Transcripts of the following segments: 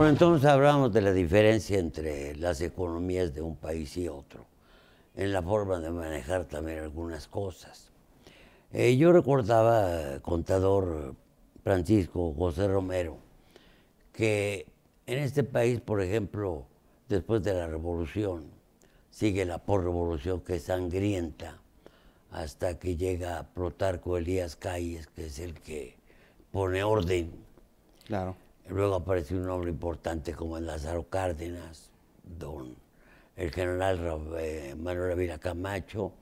Bueno, entonces hablamos de la diferencia entre las economías de un país y otro, en la forma de manejar también algunas cosas. Eh, yo recordaba, contador Francisco José Romero, que en este país, por ejemplo, después de la revolución, sigue la porrevolución que es sangrienta, hasta que llega Protarco Elías Calles, que es el que pone orden. Claro. Luego apareció un hombre importante como el Lázaro Cárdenas, don el general eh, Manuel Avila Camacho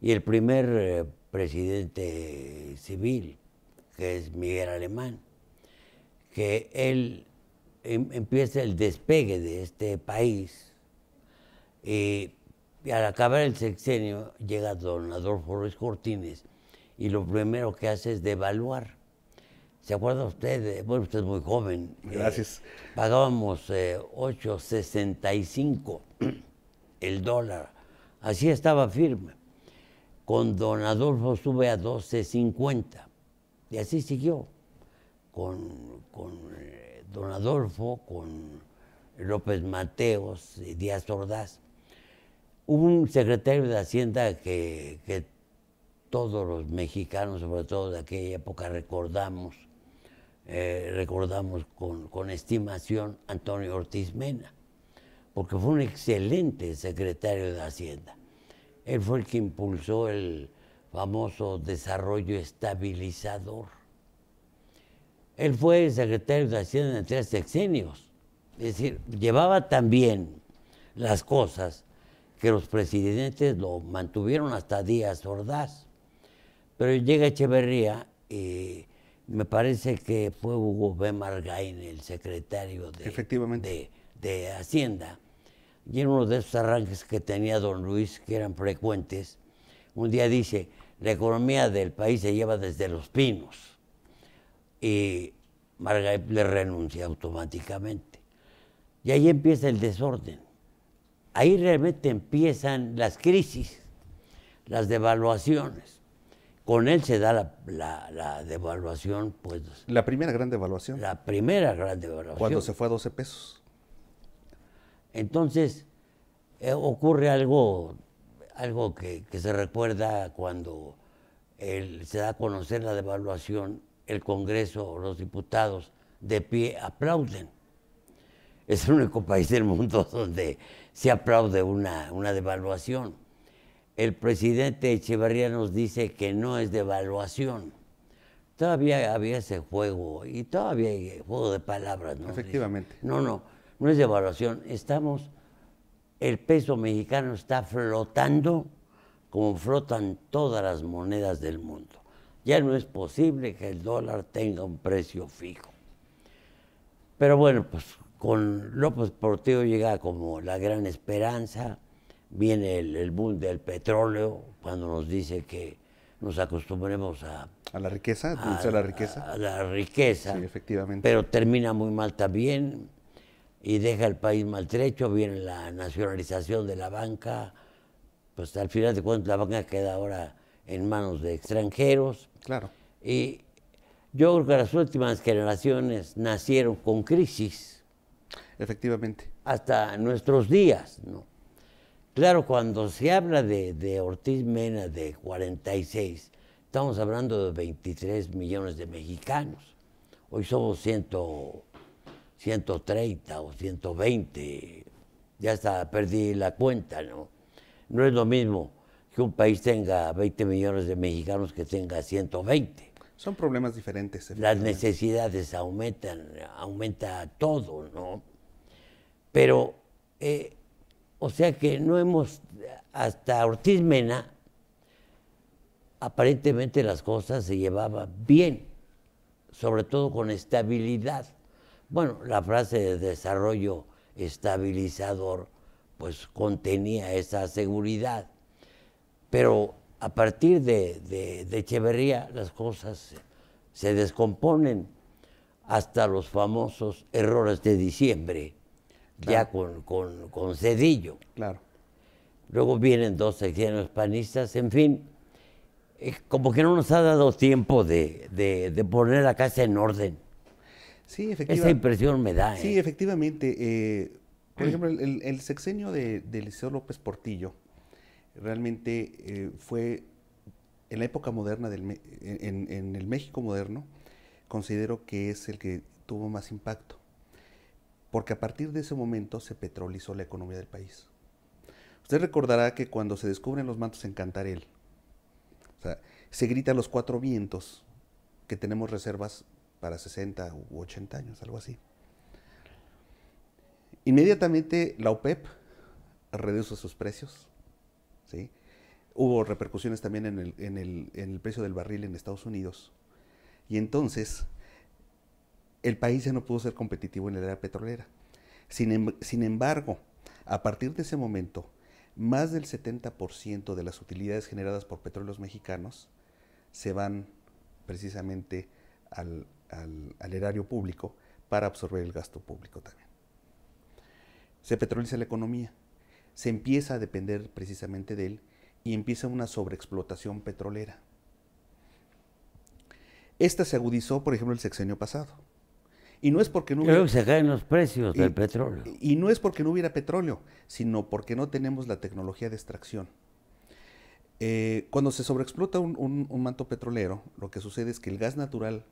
y el primer eh, presidente civil, que es Miguel Alemán, que él em, empieza el despegue de este país y, y, al acabar el sexenio llega don Adolfo Ruiz Cortines y lo primero que hace es devaluar ¿Se acuerda usted? Bueno, usted es muy joven. Eh, Gracias. pagábamos 8.65 eh, el dólar. Así estaba firme. Con don Adolfo sube a 12.50. Y así siguió. Con, eh, don Adolfo, con López Mateos, Díaz Ordaz. Hubo un secretario de Hacienda que todos los mexicanos, sobre todo de aquella época, recordamos, eh, recordamos con, estimación estimación Antonio Ortiz Mena, porque fue un excelente secretario de Hacienda. Él fue el que impulsó el famoso desarrollo estabilizador. Él fue el secretario de Hacienda en tres sexenios. Es decir, llevaba también las cosas que los presidentes lo mantuvieron hasta Díaz Ordaz. Pero llega Echeverría y me parece que fue Hugo B. Margain, el secretario de, de, Hacienda. Y en uno de esos arranques que tenía don Luis, que eran frecuentes, un día dice, la economía del país se lleva desde los pinos. Y Margaín le renuncia automáticamente. Y ahí empieza el desorden. Ahí realmente empiezan las crisis, las devaluaciones. Con él se da la, devaluación, pues. La primera gran devaluación. La primera gran devaluación. Cuando se fue a 12 pesos. Entonces, eh, ocurre algo, algo que, se recuerda cuando se da a conocer la devaluación, el Congreso o los diputados de pie aplauden. Es el único país del mundo donde se aplaude una, una devaluación el presidente Echeverría nos dice que no es devaluación. Todavía había ese juego y todavía hay juego de palabras, ¿no? Efectivamente. No, no, no es devaluación. Estamos, el peso mexicano está flotando como flotan todas las monedas del mundo. Ya no es posible que el dólar tenga un precio fijo. Pero bueno, pues con López Portillo llega como la gran esperanza viene el, boom del petróleo, cuando nos dice que nos acostumbremos a... A la riqueza, a, la riqueza. A, a la riqueza. Sí, efectivamente. Pero termina muy mal también y deja el país maltrecho, viene la nacionalización de la banca, pues al final de cuentas la banca queda ahora en manos de extranjeros. Claro. Y yo creo que las últimas generaciones nacieron con crisis. Efectivamente. Hasta nuestros días, ¿no? Claro, cuando se habla de, Ortiz Mena de 46, estamos hablando de 23 millones de mexicanos. Hoy somos 130 o 120, ya está, perdí la cuenta, ¿no? No es lo mismo que un país tenga 20 millones de mexicanos que tenga 120. Son problemas diferentes. Las necesidades aumentan, aumenta todo, ¿no? Pero eh, o sea que no hemos, hasta Ortiz Mena, aparentemente las cosas se llevaban bien, sobre todo con estabilidad. Bueno, la frase de desarrollo estabilizador pues contenía esa seguridad, pero a partir de, Echeverría las cosas se descomponen hasta los famosos errores de diciembre ya con, Cedillo. Claro. Luego vienen dos sexenios panistas, en fin, como que no nos ha dado tiempo de, poner la casa en orden. Sí, efectivamente. Esa impresión me da. Sí, ¿eh? efectivamente. Eh, por mm. ejemplo, el, sexenio de, de, Liceo López Portillo realmente eh, fue en la época moderna, del, en, en el México moderno, considero que es el que tuvo más impacto porque a partir de ese momento se petrolizó la economía del país. Usted recordará que cuando se descubren los mantos en Cantarel, se grita a los cuatro vientos que tenemos reservas para 60 u 80 años, algo así. Inmediatamente la OPEP e reduce sus precios. ¿sí? Hubo repercusiones también en el, en el precio del barril en Estados Unidos. Y entonces el país ya no pudo ser competitivo en la era petrolera. Em, sin, embargo, a partir de ese momento, más del 70% de las utilidades generadas por petróleos mexicanos se van precisamente al erario público para absorber el gasto público también. Se petroliza la economía, se empieza a depender precisamente de él y empieza una sobreexplotación petrolera. Esta se agudizó, por ejemplo, el sexenio pasado. Y no es porque no hubiera... se caen los precios del petróleo. Y no es porque no hubiera petróleo, sino porque no tenemos la tecnología de extracción. Eh, cuando se sobreexplota un, manto petrolero, lo que sucede es que el gas natural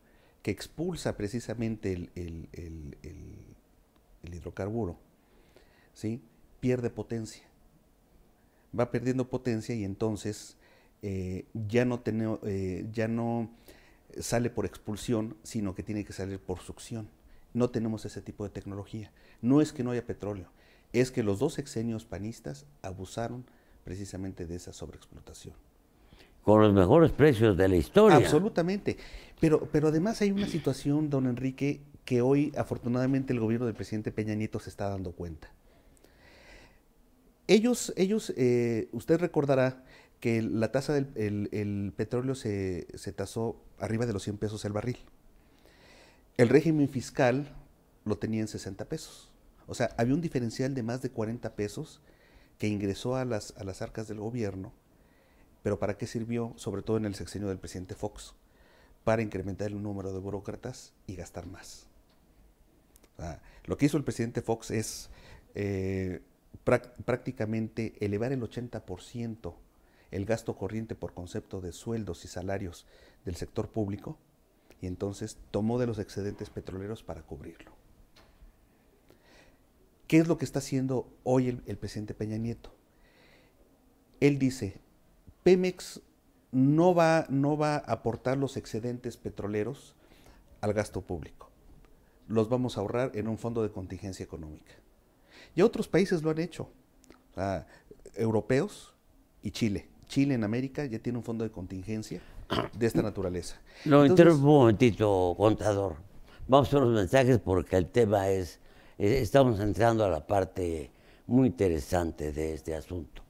que expulsa precisamente el, hidrocarburo, ¿sí? pierde potencia. Va perdiendo potencia y entonces eh, ya, no eh, ya no sale por expulsión, sino que tiene que salir por succión no tenemos ese tipo de tecnología. No es que no haya petróleo, es que los dos exenios panistas abusaron precisamente de esa sobreexplotación. Con los mejores precios de la historia. Absolutamente. Pero, pero además hay una situación, don Enrique, que hoy afortunadamente el gobierno del presidente Peña Nieto se está dando cuenta. Ellos, ellos eh, usted recordará que la tasa del petróleo se, se tasó arriba de los 100 pesos el barril el régimen fiscal lo tenía en 60 pesos. O sea, había un diferencial de más de 40 pesos que ingresó a las, arcas del gobierno, pero ¿para qué sirvió? Sobre todo en el sexenio del presidente Fox, para incrementar el número de burócratas y gastar más. lo que hizo el presidente Fox es eh, prácticamente elevar el 80% el gasto corriente por concepto de sueldos y salarios del sector público y entonces tomó de los excedentes petroleros para cubrirlo. ¿Qué es lo que está haciendo hoy el, presidente Peña Nieto? Él dice, Pemex no va, no va a aportar los excedentes petroleros al gasto público. Los vamos a ahorrar en un fondo de contingencia económica. Y otros países lo han hecho, europeos y Chile. Chile en América ya tiene un fondo de contingencia de esta naturaleza. Lo interrumpo un momentito, contador. Vamos a los mensajes porque el tema es, estamos entrando a la parte muy interesante de este asunto.